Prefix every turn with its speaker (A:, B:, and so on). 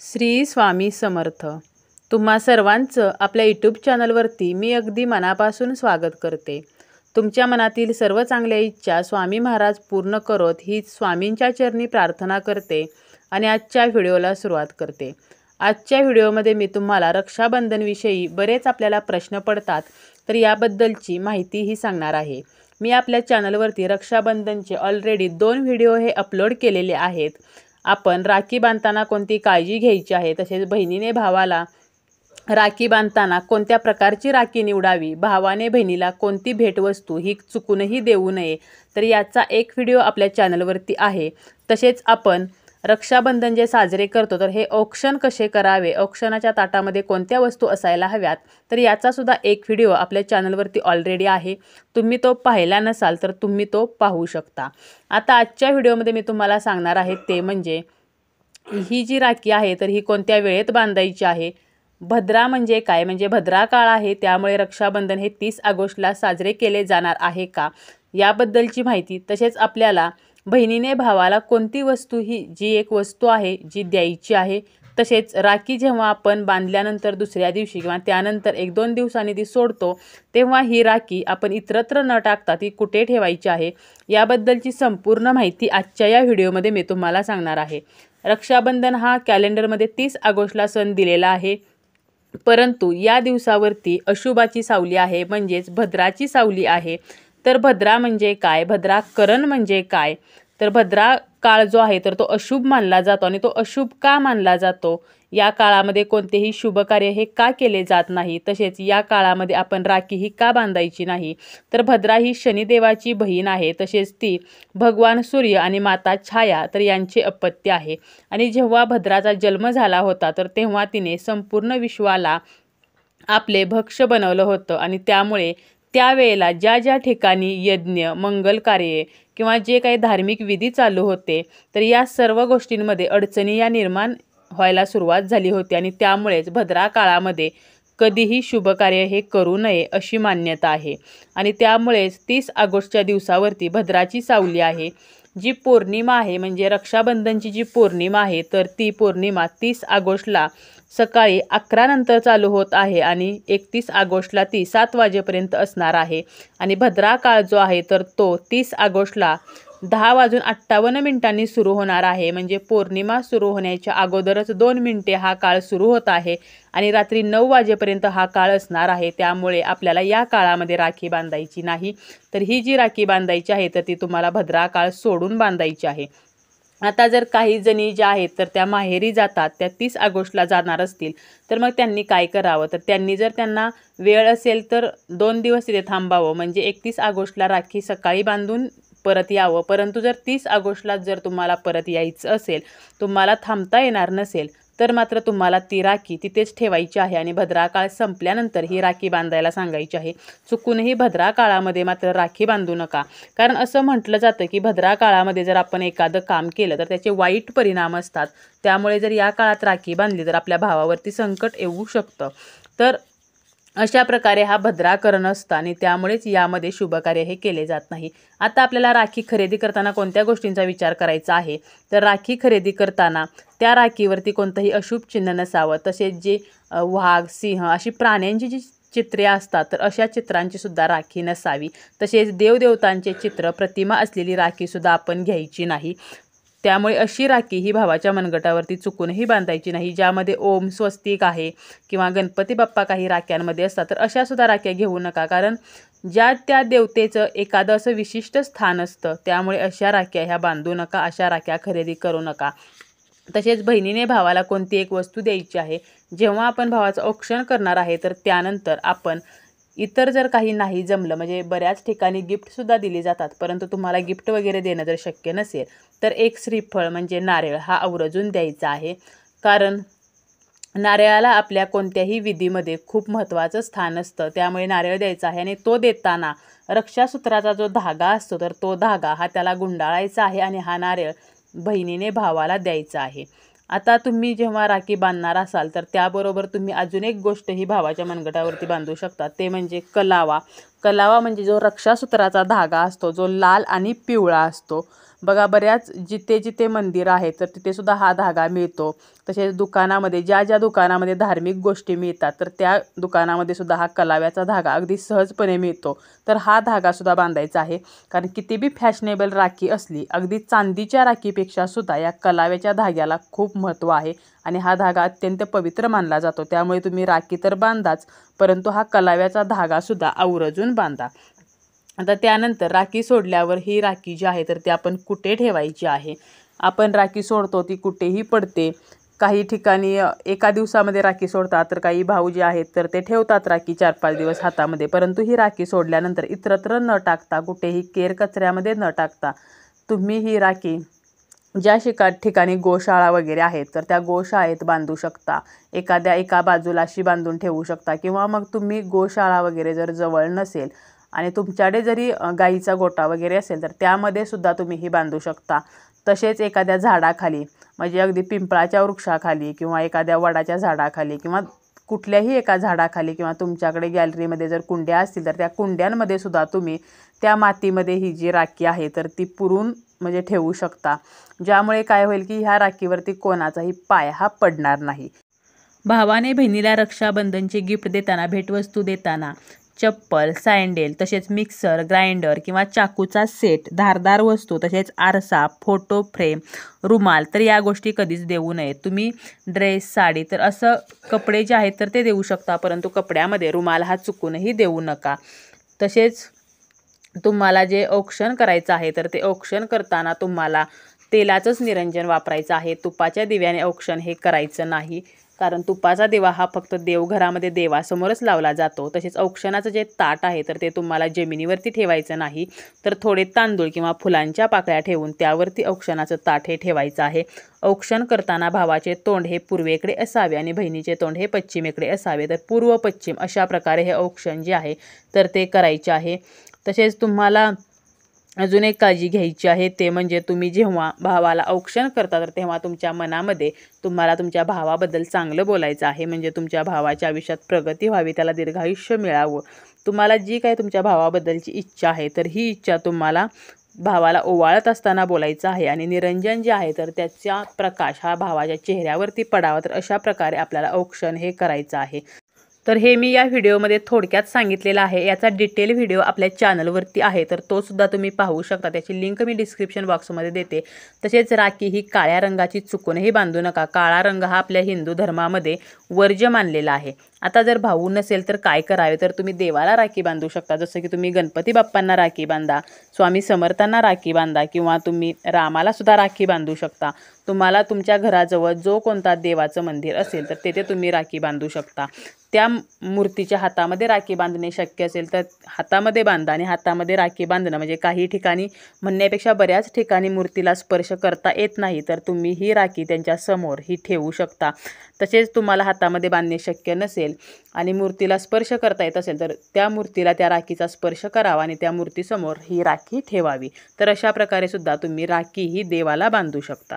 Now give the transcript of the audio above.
A: श्री स्वामी समर्थ तुम्हा सर्वांचं आपल्या यूट्यूब चॅनलवरती मी अगदी मनापासून स्वागत करते तुमच्या मनातील सर्व चांगल्या इच्छा स्वामी महाराज पूर्ण करत ही स्वामींच्या चरणी प्रार्थना करते आणि आजच्या व्हिडिओला सुरुवात करते आजच्या व्हिडिओमध्ये मी तुम्हाला रक्षाबंधनविषयी बरेच आपल्याला प्रश्न पडतात तर याबद्दलची माहिती ही सांगणार आहे मी आपल्या चॅनलवरती रक्षाबंधनचे ऑलरेडी दोन व्हिडिओ हे अपलोड केलेले आहेत आपण राखी बांधताना कोणती काळजी घ्यायची आहे तसेच बहिणीने भावाला राखी बांधताना कोणत्या प्रकारची राखी निवडावी भावाने बहिणीला कोणती भेटवस्तू ही चुकूनही देऊ नये तर याचा एक व्हिडिओ आपल्या चॅनलवरती आहे तसेच आपण रक्षाबंधन जे साजरे करतो तर हे औक्षण कसे करावे औक्षणाच्या ताटामध्ये कोणत्या वस्तू असायला हव्यात तर याचासुद्धा एक व्हिडिओ आपल्या चॅनलवरती ऑलरेडी आहे तुम्ही तो पाहिला नसाल तर तुम्ही तो पाहू शकता आता आजच्या व्हिडिओमध्ये मी तुम्हाला सांगणार आहे ते म्हणजे ही जी राखी आहे तर ही कोणत्या वेळेत बांधायची आहे भद्रा म्हणजे काय म्हणजे भद्रा काळ आहे त्यामुळे रक्षाबंधन हे तीस ऑगस्टला साजरे केले जाणार आहे का याबद्दलची माहिती तसेच आपल्याला बहिणीने भावाला कोणती वस्तू ही जी एक वस्तू आहे जी द्यायची आहे तसेच राखी जेव्हा आपण बांधल्यानंतर दुसऱ्या दिवशी किंवा त्यानंतर एक दोन दिवसांनी ती सोडतो तेव्हा ही राखी आपण इतरत्र न टाकता ती कुठे ठेवायची आहे याबद्दलची संपूर्ण माहिती आजच्या या व्हिडिओमध्ये मी तुम्हाला सांगणार आहे रक्षाबंधन हा कॅलेंडरमध्ये तीस ऑगस्टला सण दिलेला आहे परंतु या दिवसावरती अशुभाची सावली आहे म्हणजेच भद्राची सावली आहे तर भद्रा म्हणजे काय भद्रा करण म्हणजे काय तर भद्रा काळ जो आहे तर तो अशुभ मानला जातो आणि तो अशुभ का मानला जातो या काळामध्ये कोणतेही शुभ कार्य हे का केले जात नाही तसेच या काळामध्ये आपण राखी ही का बांधायची नाही तर भद्रा ही शनिदेवाची बहीण आहे तसेच ती भगवान सूर्य आणि माता छाया तर यांचे अपत्य आहे आणि जेव्हा भद्राचा जन्म झाला होता तर तेव्हा तिने संपूर्ण विश्वाला आपले भक्ष बनवलं होतं आणि त्यामुळे त्यावेळेला ज्या ज्या ठिकाणी यज्ञ मंगल कार्ये किंवा जे काही धार्मिक विधी चालू होते तर या सर्व गोष्टींमध्ये अडचणी या निर्माण व्हायला सुरुवात झाली होती आणि त्यामुळेच भद्रा काळामध्ये कधीही शुभ कार्य हे करू नये अशी मान्यता आहे आणि त्यामुळेच तीस ऑगस्टच्या दिवसावरती भद्राची सावली आहे जी पौर्णिमा आहे म्हणजे रक्षाबंधनची जी पौर्णिमा आहे तर ती पौर्णिमा तीस ऑगस्टला सकाळी अकरा नंतर चालू होत आहे आणि एकतीस ऑगस्टला ती सात वाजेपर्यंत असणार आहे आणि भद्रा काळ जो आहे तर तो तीस ऑगस्टला दहा वाजून अठ्ठावन्न मिनिटांनी सुरू होणार आहे म्हणजे पौर्णिमा सुरू होण्याच्या अगोदरच दोन मिनिटे हा काळ सुरू होत आहे आणि रात्री नऊ वाजेपर्यंत हा काळ असणार आहे त्यामुळे आपल्याला या काळामध्ये राखी बांधायची नाही तर ही जी राखी बांधायची आहे तर ती तुम्हाला भद्रा काळ सोडून बांधायची आहे आता जर काही जणी ज्या आहेत तर त्या माहेरी जातात त्या तीस ऑगस्टला जाणार असतील तर मग त्यांनी काय करावं तर त्यांनी जर त्यांना वेळ असेल तर दोन दिवस तिथे थांबावं म्हणजे एकतीस ऑगस्टला राखी सकाळी बांधून परत यावं परंतु जर तीस ऑगस्टला जर तुम्हाला परत यायचं असेल तुम्हाला थांबता येणार नसेल तर मात्र तुम्हाला ती राखी तिथेच ठेवायची आहे आणि भद्रा काळ संपल्यानंतर ही राखी बांधायला सांगायची आहे चुकूनही भद्रा काळामध्ये मात्र राखी बांधू नका कारण असं म्हटलं जातं की भद्रा काळामध्ये जर आपण एखादं काम केलं तर त्याचे वाईट परिणाम असतात त्यामुळे जर या काळात राखी बांधली तर आपल्या भावावरती संकट येऊ शकतं तर अशा प्रकारे हा भद्रा करण असतं आणि त्यामुळेच यामध्ये शुभकार्य हे केले जात नाही आता आपल्याला राखी खरेदी करताना कोणत्या गोष्टींचा विचार करायचा आहे तर राखी खरेदी करताना त्या राखीवरती कोणतंही अशुभ चिन्ह नसावं तसेच जे वाघ सिंह अशी प्राण्यांची जी चित्रे असतात तर अशा चित्रांची सुद्धा राखी नसावी तसेच देवदेवतांचे चित्र प्रतिमा असलेली राखीसुद्धा आपण घ्यायची नाही त्यामुळे अशी राखी ही भावाच्या मनगटावरती चुकूनही बांधायची नाही ज्यामध्ये ओम स्वस्तिक आहे किंवा गणपती बाप्पा काही राख्यांमध्ये असतात तर अशासुद्धा राख्या घेऊ नका कारण ज्या त्या देवतेचं एखादं असं विशिष्ट स्थान असतं त्यामुळे अशा राख्या ह्या बांधू नका अशा राख्या खरेदी करू नका तसेच बहिणीने भावाला कोणती एक वस्तू द्यायची आहे जेव्हा आपण भावाचं औक्षण करणार आहे तर त्यानंतर आपण इतर जर काही नाही जमलं म्हणजे बऱ्याच ठिकाणी गिफ्टसुद्धा दिली जातात परंतु तुम्हाला गिफ्ट वगैरे देणं जर शक्य नसेल तर एक श्रीफळ म्हणजे नारळ हा आवर्जून द्यायचा आहे कारण नारळाला आपल्या कोणत्याही विधीमध्ये खूप महत्त्वाचं स्थान असतं त्यामुळे नारळ द्यायचा आहे आणि तो देताना रक्षासूत्राचा जो धागा असतो तर तो धागा हा त्याला गुंडाळायचा आहे आणि हा नारळ बहिणीने भावाला द्यायचा आहे आता तुम्ही जेव्हा राखी बांधणार असाल तर त्याबरोबर तुम्ही अजून एक गोष्ट ही भावाच्या मनगटावरती बांधू शकता ते म्हणजे कलावा कलावा म्हणजे जो रक्षासूत्राचा धागा असतो जो लाल आणि पिवळा असतो बघा बऱ्याच जिथे जिथे मंदिर आहे तर तिथे सुद्धा हा धागा मिळतो तसेच दुकानामध्ये ज्या ज्या दुकानामध्ये धार्मिक गोष्टी मिळतात तर त्या दुकानामध्ये सुद्धा हा कलाव्याचा धागा अगदी सहजपणे मिळतो तर हा धागा सुद्धा बांधायचा आहे कारण किती बी फॅशनेबल राखी असली अगदी चांदीच्या राखीपेक्षा सुद्धा या कलाव्याच्या धाग्याला खूप महत्त्व आहे आणि हा धागा अत्यंत पवित्र मानला जातो त्यामुळे तुम्ही राखी तर बांधाच परंतु हा कलाव्याचा धागा सुद्धा आवर्जून बांधा आता त्यानंतर राखी सोडल्यावर ही राखी जी आहे तर ती आपण कुठे ठेवायची आहे आपण राखी सोडतो ती कुठेही पडते काही ठिकाणी एका दिवसामध्ये राखी सोडतात तर काही भाऊ जे आहेत तर ते ठेवतात राखी चार पाच दिवस हातामध्ये परंतु ही राखी सोडल्यानंतर इतरत्र न टाकता कुठेही केर कचऱ्यामध्ये न टाकता तुम्ही ही राखी ज्या शिका ठिकाणी गोशाळा वगैरे आहेत तर त्या गोशाळेत बांधू शकता एखाद्या एका बाजूला अशी बांधून ठेवू शकता किंवा मग तुम्ही गोशाळा वगैरे जर जवळ नसेल आणि तुमच्याकडे जरी गाईचा गोटा वगैरे असेल तर त्यामध्ये सुद्धा तुम्ही ही बांधू शकता तसेच एखाद्या झाडाखाली म्हणजे अगदी पिंपळाच्या वृक्षाखाली किंवा एखाद्या वडाच्या झाडाखाली किंवा कुठल्याही एका झाडाखाली किंवा तुमच्याकडे गॅलरीमध्ये जर कुंड्या असतील तर त्या कुंड्यांमध्ये सुद्धा तुम्ही त्या मातीमध्ये ही जी राखी आहे तर ती पुरून म्हणजे ठेवू शकता ज्यामुळे काय होईल की ह्या राखीवरती कोणाचाही पाय हा पडणार नाही भावाने बहिणीला रक्षाबंधनची गिफ्ट देताना भेटवस्तू देताना चप्पल सँडेल तसेच मिक्सर ग्राइंडर किंवा चाकूचा सेट धारदार वस्तू तसेच आरसा फोटो फ्रेम रुमाल तर या गोष्टी कधीच देऊ नये तुम्ही ड्रेस साडी तर असं कपडे जे आहेत तर ते देऊ शकता परंतु कपड्यामध्ये रुमाल हा चुकूनही देऊ नका तसेच तुम्हाला जे औक्षण करायचं आहे तर ते औक्षण करताना तुम्हाला तेलाचंच निरंजन वापरायचं आहे तुपाच्या दिव्याने औक्षण हे करायचं नाही कारण तुपाचा दिवा हा फक्त देवघरामध्ये देवासमोरच लावला जातो तसेच औक्षणाचं जे ताट आहे तर ते तुम्हाला जमिनीवरती ठेवायचं नाही तर थोडे तांदूळ किंवा फुलांच्या पाकळ्या ठेवून त्यावरती औक्षणाचं ताट हे ठेवायचं आहे औक्षण करताना भावाचे तोंड हे पूर्वेकडे असावे आणि बहिणीचे तोंड हे पश्चिमेकडे असावे तर पूर्व पश्चिम अशा प्रकारे हे औक्षण जे आहे तर ते करायचे आहे तसेच तुम्हाला अजून एक काळजी घ्यायची आहे ते म्हणजे तुम्ही जेव्हा भावाला औक्षण करता तर तेव्हा तुमच्या मनामध्ये तुम्हाला तुमच्या भावाबद्दल चांगलं बोलायचं आहे म्हणजे तुमच्या भावाच्या आयुष्यात प्रगती व्हावी त्याला दीर्घायुष्य मिळावं तुम्हाला जी काही तुमच्या भावाबद्दलची इच्छा आहे तर ही इच्छा तुम्हाला भावाला ओवाळत असताना बोलायचं आहे आणि निरंजन जे आहे तर त्याचा प्रकाश हा भावाच्या चेहऱ्यावरती पडावा तर अशा प्रकारे आपल्याला औक्षण हे करायचं आहे तर हे मी या व्हिडिओमध्ये थोडक्यात सांगितलेलं आहे याचा डिटेल व्हिडिओ आपल्या चॅनलवरती आहे तर तो सुद्धा तुम्ही पाहू शकता त्याची लिंक मी डिस्क्रिप्शन बॉक्समध्ये देते तसेच राखी ही काळ्या रंगाची चुकूनही बांधू नका काळा रंग हा आपल्या हिंदू धर्मामध्ये वर्ज्य मानलेला आहे आता जर भाऊ नसेल तर काय करावे तर तुम्ही देवाला राखी बांधू शकता जसं की तुम्ही गणपती बाप्पांना राखी बांधा स्वामी समर्थांना राखी बांधा किंवा तुम्ही रामाला सुद्धा राखी बांधू शकता तुम्हाला तुमच्या घराजवळ जो कोणता देवाचं मंदिर असेल तर तेथे तुम्ही राखी बांधू शकता त्या मूर्तीच्या हातामध्ये राखी बांधणे शक्य असेल तर हातामध्ये बांधा आणि हातामध्ये राखी बांधणं म्हणजे काही ठिकाणी म्हणण्यापेक्षा बऱ्याच ठिकाणी मूर्तीला स्पर्श करता येत नाही तर तुम्ही ही राखी त्यांच्या समोर ही ठेवू शकता तसेच तुम्हाला हातामध्ये बांधणे शक्य नसेल असेल आणि मूर्तीला स्पर्श करता येत असेल तर त्या मूर्तीला त्या राखीचा स्पर्श करावा आणि त्या मूर्ती समोर ही राखी ठेवावी तर अशा प्रकारे सुद्धा तुम्ही राखी ही देवाला बांधू शकता